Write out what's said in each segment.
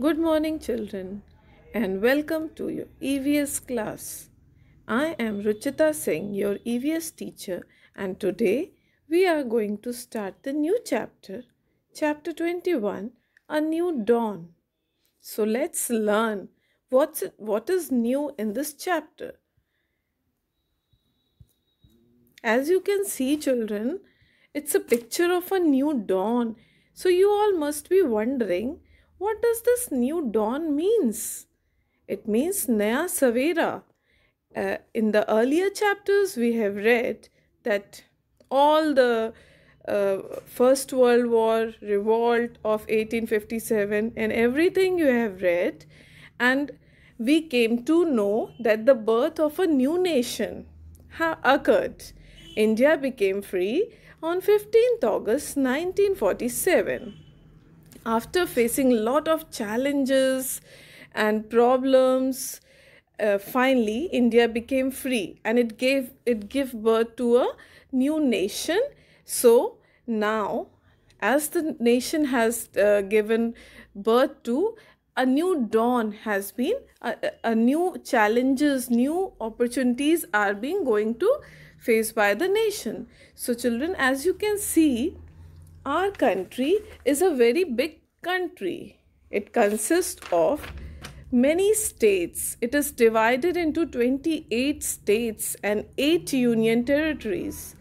Good morning children and welcome to your EVS class. I am Ruchita Singh, your EVS teacher and today we are going to start the new chapter, chapter 21, A New Dawn. So let's learn what's, what is new in this chapter. As you can see children, it's a picture of a new dawn. So you all must be wondering what does this new dawn means? It means Naya Savera. Uh, in the earlier chapters, we have read that all the uh, First World War, revolt of 1857, and everything you have read, and we came to know that the birth of a new nation ha- occurred. India became free on 15th August 1947 after facing a lot of challenges and problems uh, finally india became free and it gave it gave birth to a new nation so now as the nation has uh, given birth to a new dawn has been a, a new challenges new opportunities are being going to faced by the nation so children as you can see our country is a very big country. It consists of many states. It is divided into 28 states and 8 union territories,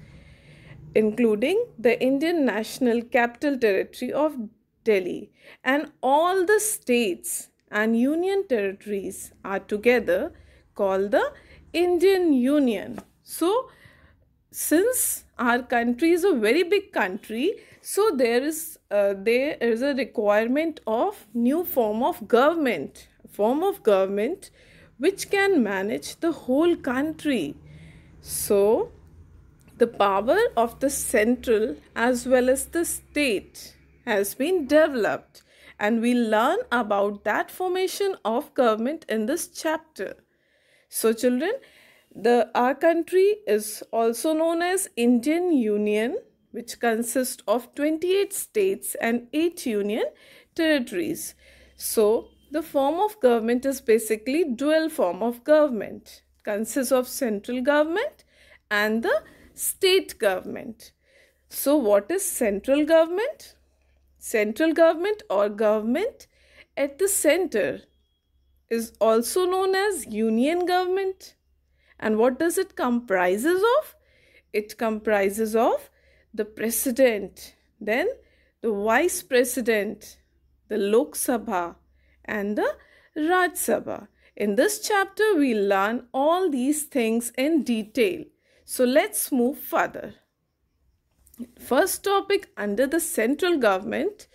including the Indian National Capital Territory of Delhi. And all the states and union territories are together called the Indian Union. So, since our country is a very big country so there is uh, there is a requirement of new form of government form of government which can manage the whole country so the power of the central as well as the state has been developed and we learn about that formation of government in this chapter so children the our country is also known as Indian Union which consists of 28 states and 8 union territories. So the form of government is basically dual form of government consists of central government and the state government. So what is central government? Central government or government at the center is also known as union government and what does it comprises of? It comprises of the president, then the vice president, the Lok Sabha and the Raj Sabha. In this chapter, we learn all these things in detail. So let's move further. First topic under the central government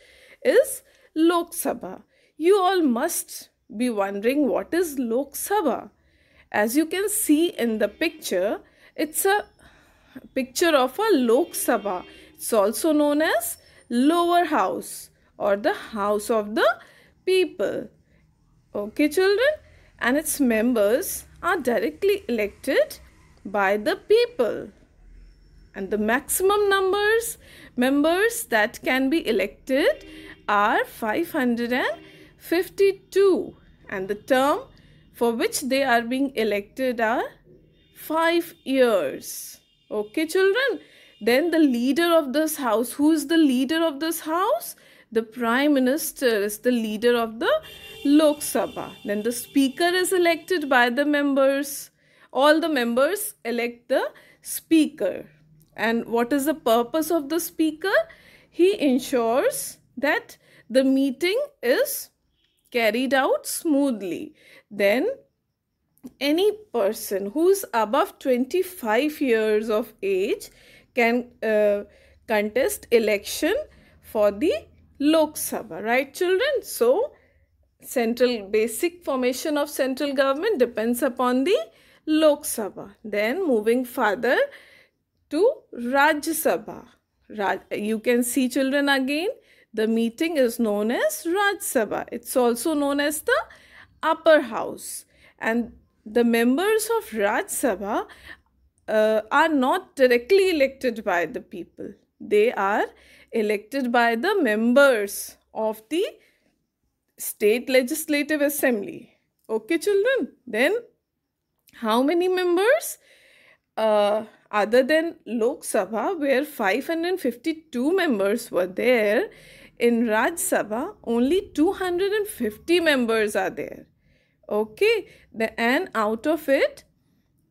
is Lok Sabha. You all must be wondering what is Lok Sabha. As you can see in the picture, it's a picture of a Lok Sabha. It's also known as lower house or the house of the people. Okay children? And its members are directly elected by the people. And the maximum numbers members that can be elected are 552 and the term for which they are being elected are five years. Okay, children? Then the leader of this house, who is the leader of this house? The Prime Minister is the leader of the Lok Sabha. Then the Speaker is elected by the members. All the members elect the Speaker. And what is the purpose of the Speaker? He ensures that the meeting is carried out smoothly then any person who's above 25 years of age can uh, contest election for the Lok Sabha, right children? So, central hmm. basic formation of central government depends upon the Lok Sabha. Then moving further to Raj Sabha. Raj, you can see children again, the meeting is known as Raj Sabha. It's also known as the upper house and the members of Raj Sabha uh, are not directly elected by the people. They are elected by the members of the state legislative assembly. Okay, children? Then, how many members? Uh, other than Lok Sabha, where 552 members were there, in Raj Sabha, only 250 members are there. Okay, the, and out of it,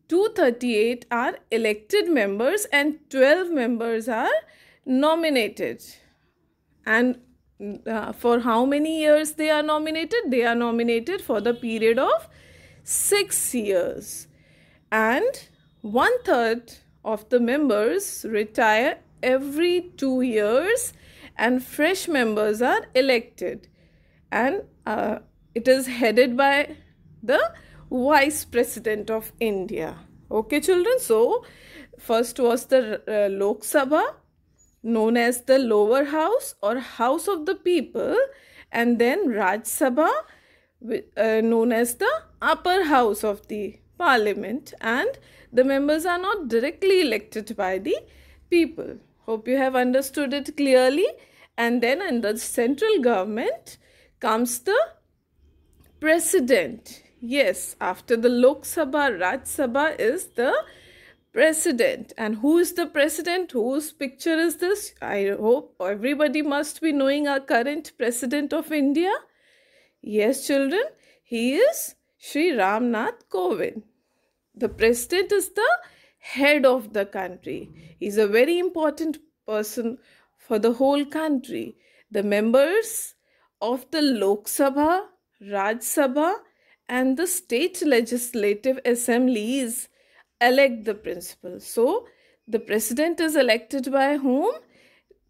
238 are elected members and 12 members are nominated. And uh, for how many years they are nominated? They are nominated for the period of six years. And one third of the members retire every two years and fresh members are elected and uh, it is headed by the vice president of india okay children so first was the uh, lok sabha known as the lower house or house of the people and then raj sabha uh, known as the upper house of the parliament and the members are not directly elected by the people Hope you have understood it clearly. And then under central government comes the president. Yes, after the Lok Sabha, Raj Sabha is the president. And who is the president? Whose picture is this? I hope everybody must be knowing our current president of India. Yes, children, he is Sri Ramnath Kovind. The president is the head of the country. He's a very important person for the whole country. The members of the Lok Sabha, Raj Sabha, and the state legislative assemblies elect the principal. So, the president is elected by whom?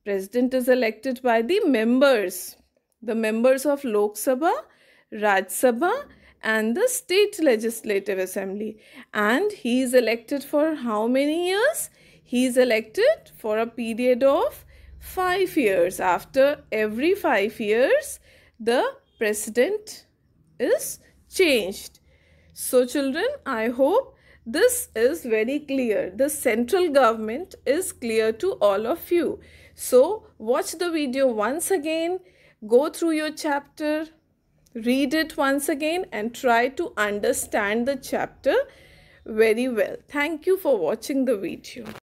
President is elected by the members. The members of Lok Sabha, Raj Sabha, and the State Legislative Assembly. And he is elected for how many years? He is elected for a period of five years. After every five years, the president is changed. So children, I hope this is very clear. The central government is clear to all of you. So watch the video once again, go through your chapter, Read it once again and try to understand the chapter very well. Thank you for watching the video.